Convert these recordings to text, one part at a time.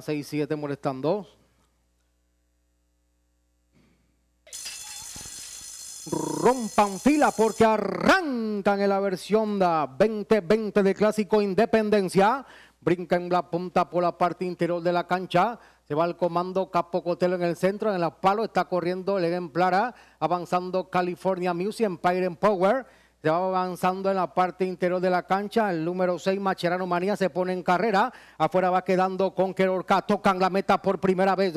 6 7 molestan Rompan fila porque arrancan en la versión 20 2020 de Clásico Independencia. Brinca en la punta por la parte interior de la cancha. Se va al comando Capo Cotelo en el centro, en el palo está corriendo el ejemplar avanzando California Music, Empire and Power se va avanzando en la parte interior de la cancha. El número 6, Macherano Manía, se pone en carrera. Afuera va quedando con Querorca. Tocan la meta por primera vez.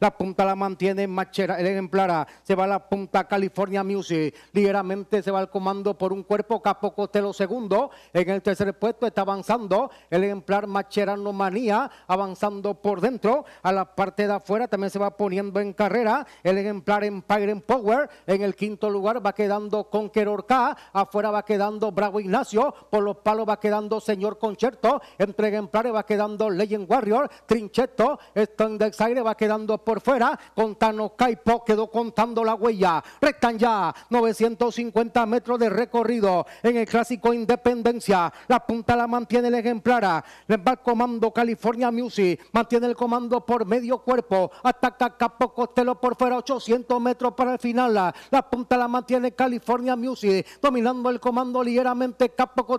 La punta la mantiene Machera, el ejemplar. Se va a la punta California Music. Ligeramente se va al comando por un cuerpo. Capo lo segundo. En el tercer puesto está avanzando el ejemplar Macherano Manía. Avanzando por dentro. A la parte de afuera también se va poniendo en carrera. El ejemplar Empire Power. En el quinto lugar va quedando con Querorca. Afuera fuera va quedando Bravo Ignacio, por los palos va quedando Señor concierto entre ejemplares va quedando Legend Warrior, Trinchetto, del Aire va quedando por fuera, Contano Caipo quedó contando la huella, restan ya 950 metros de recorrido en el clásico Independencia, la punta la mantiene el ejemplar, les va el comando California Music, mantiene el comando por medio cuerpo, ataca Capo costelo por fuera 800 metros para el final, la punta la mantiene California Music, dominando el comando ligeramente Capo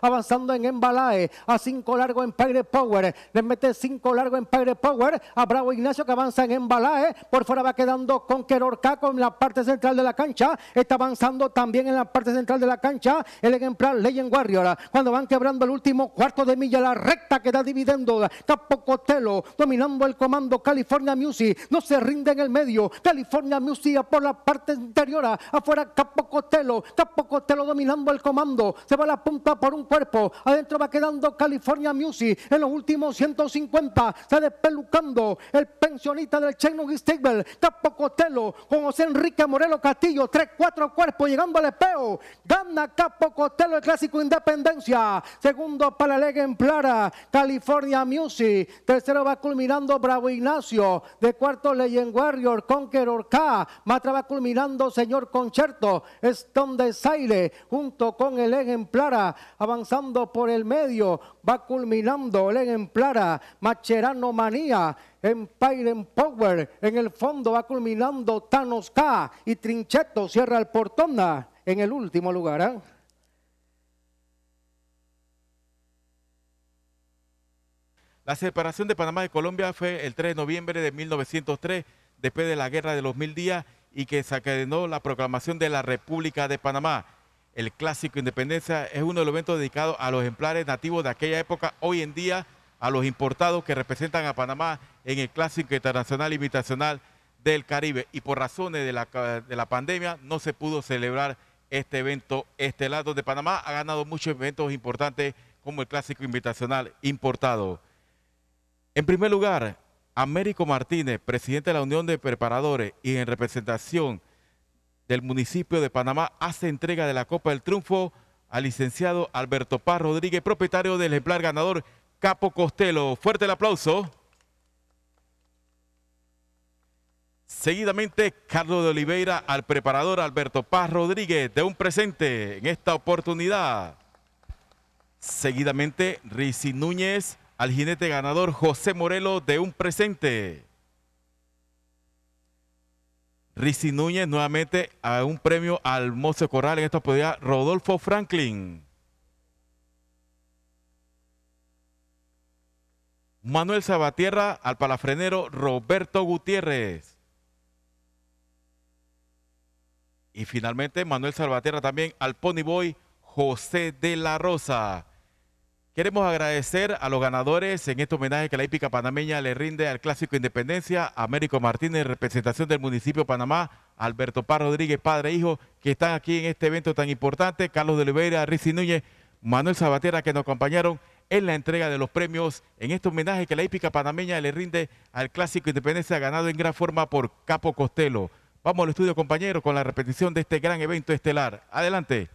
avanzando en embalaje, a 5 largo en Power, le mete 5 largo en Power, a Bravo Ignacio que avanza en embalaje, por fuera va quedando con Caco en la parte central de la cancha, está avanzando también en la parte central de la cancha el ejemplar Legend Warrior, cuando van quebrando el último cuarto de milla, la recta que da dividendo, Capo dominando el comando California Music, no se rinde en el medio, California Music por la parte interior, afuera Capo Cotelo, Capo lo dominando el comando. Se va la punta por un cuerpo. Adentro va quedando California Music en los últimos 150. se despelucando el pensionista del Chino Gistable, Capo Cotelo, con José Enrique Morelo Castillo. 3-4 cuerpos llegando al espejo. Gana Capo Cotelo el clásico Independencia. Segundo para Lega en Plara California Music. Tercero va culminando Bravo Ignacio. De cuarto Legend Warrior, Conqueror K. Matra va culminando Señor Concerto. Stone Desire junto con el ejemplar, avanzando por el medio, va culminando el ejemplara Macherano Manía, Empire en Power, en el fondo va culminando Thanos K y Trinchetto cierra el portón ah, en el último lugar. Ah. La separación de Panamá de Colombia fue el 3 de noviembre de 1903, después de la Guerra de los Mil Días, y que se la proclamación de la República de Panamá. El clásico Independencia es uno de los eventos dedicados a los ejemplares nativos de aquella época, hoy en día a los importados que representan a Panamá en el clásico internacional invitacional del Caribe. Y por razones de la, de la pandemia no se pudo celebrar este evento lado de Panamá ha ganado muchos eventos importantes como el clásico invitacional importado. En primer lugar, Américo Martínez, presidente de la Unión de Preparadores y en representación del municipio de Panamá hace entrega de la Copa del Triunfo al licenciado Alberto Paz Rodríguez, propietario del ejemplar ganador Capo Costelo. Fuerte el aplauso. Seguidamente, Carlos de Oliveira al preparador Alberto Paz Rodríguez de un presente en esta oportunidad. Seguidamente, Rizzi Núñez al jinete ganador José Morelo de un presente. Rizzi Núñez nuevamente a un premio al Mozo Corral en esta oportunidad, Rodolfo Franklin. Manuel Sabatierra al palafrenero Roberto Gutiérrez. Y finalmente Manuel Salvatierra también al pony boy José de la Rosa. Queremos agradecer a los ganadores en este homenaje que la hípica panameña le rinde al clásico Independencia, Américo Martínez, representación del municipio de Panamá, Alberto Paz Rodríguez, padre e hijo, que están aquí en este evento tan importante, Carlos de Oliveira, Rizzi Núñez, Manuel Sabatera, que nos acompañaron en la entrega de los premios en este homenaje que la hípica panameña le rinde al clásico Independencia, ganado en gran forma por Capo Costello. Vamos al estudio, compañeros, con la repetición de este gran evento estelar. Adelante.